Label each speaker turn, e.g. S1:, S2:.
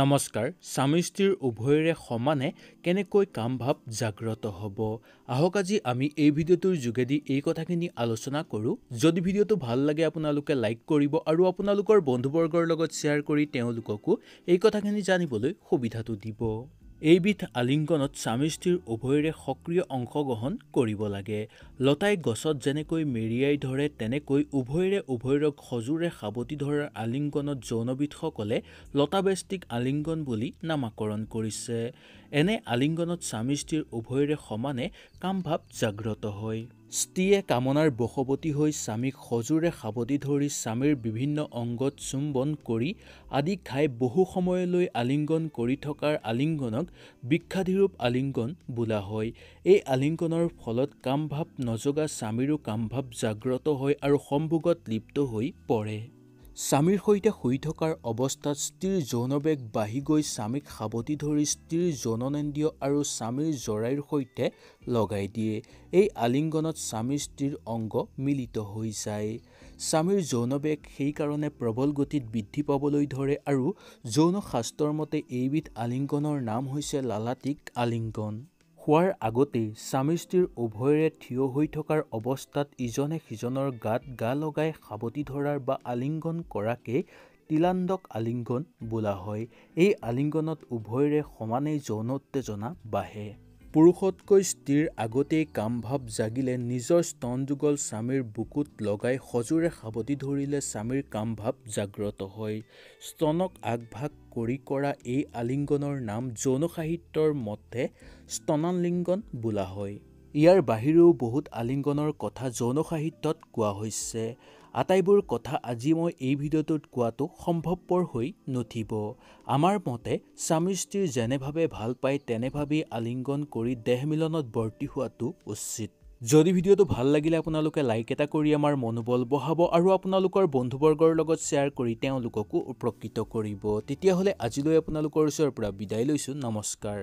S1: নমস্কাৰ স্বামীস্ত্ৰীৰ উভয়ৰে সমানে কেনেকৈ কাম ভাৱ জাগ্ৰত হ'ব আহক আজি আমি এই ভিডিঅ'টোৰ যোগেদি এই কথাখিনি আলোচনা কৰোঁ যদি ভিডিঅ'টো ভাল লাগে আপোনালোকে লাইক কৰিব আৰু আপোনালোকৰ বন্ধুবৰ্গৰ লগত শ্বেয়াৰ কৰি তেওঁলোককো এই কথাখিনি জানিবলৈ সুবিধাটো দিব এইবিধ আলিংগনত স্বামী স্ত্ৰীৰ উভয়ৰে সক্ৰিয় অংশগ্ৰহণ কৰিব লাগে লতাই গছত যেনেকৈ মেৰিয়াই ধৰে তেনেকৈ উভয়ৰে উভয়ৰক সজোৰে সাৱটি ধৰাৰ আলিংগনত যৌনবিধসকলে লতাবেষ্টিক আলিংগন বুলি নামাকৰণ কৰিছে এনে আলিংগনত স্বামী স্ত্ৰীৰ উভয়ৰে সমানে কামভাৱ জাগ্ৰত হয় স্ত্ৰীয়ে কামনাৰ বশৱতী হৈ স্বামীক সজোৰে সাৱটি ধৰি স্বামীৰ বিভিন্ন অংগত চুম্বন কৰি আদি খাই বহু সময়লৈ আলিংগন কৰি থকাৰ আলিংগনক বিখ্যাধিৰূপ আলিংগন বোলা হয় এই আলিংগনৰ ফলত কামভাৱ নজগা স্বামীৰো কামভাৱ জাগ্ৰত হয় আৰু সম্ভোগত লিপ্ত হৈ পৰে স্বামীৰ সৈতে শুই থকাৰ অৱস্থাত স্ত্ৰীৰ যৌনবেগ বাঢ়ি গৈ স্বামীক সাৱটি ধৰি স্ত্ৰীৰ যৌননেন্দ্ৰীয় আৰু স্বামীৰ জৰাইৰ সৈতে লগাই দিয়ে এই আলিংগনত স্বামীৰ স্ত্ৰীৰ অংগ মিলিত হৈ যায় স্বামীৰ যৌনবেগ সেইকাৰণে প্ৰবল গতিত বৃদ্ধি পাবলৈ ধৰে আৰু যৌন শাস্ত্ৰৰ মতে এইবিধ আলিংগনৰ নাম হৈছে লালাতিক আলিংগন হোৱাৰ আগতেই স্বামী স্ত্ৰীৰ উভয়ৰে থিয় হৈ থকাৰ অৱস্থাত ইজনে সিজনৰ গাত গা লগাই সাৱটি ধৰাৰ বা আলিংগন কৰাকে তিলাণ্ডক আলিংগন বোলা হয় এই আলিংগনত উভয়ৰে সমানেই যৌন উত্তেজনা বাঢ়ে পুৰুষতকৈ স্ত্ৰীৰ আগতেই কামভাৱ জাগিলে নিজৰ স্তন স্তনযুগল স্বামীৰ বুকুত লগাই সজোৰে সাৱটি ধৰিলে স্বামীৰ কামভাৱ জাগ্ৰত হয় স্তনক আগভাগ কৰি কৰা এই আলিংগনৰ নাম যৌন সাহিত্যৰ মতে স্তনালিংগন বোলা হয় ইয়াৰ বাহিৰেও বহুত আলিংগনৰ কথা যৌন সাহিত্যত কোৱা হৈছে আটাইবোৰ কথা আজি মই এই ভিডিঅ'টোত কোৱাটো সম্ভৱপৰ হৈ নুঠিব আমাৰ মতে স্বামী স্ত্ৰীৰ যেনেভাৱে ভাল পায় তেনেভাৱেই আলিংগন কৰি দেহ মিলনত বৰ্তি হোৱাটো উচিত যদি ভিডিঅ'টো ভাল লাগিলে আপোনালোকে লাইক এটা কৰি আমাৰ মনোবল বঢ়াব আৰু আপোনালোকৰ বন্ধুবৰ্গৰ লগত শ্বেয়াৰ কৰি তেওঁলোককো উপকৃত কৰিব তেতিয়াহ'লে আজিলৈ আপোনালোকৰ ওচৰৰ পৰা বিদায় লৈছোঁ নমস্কাৰ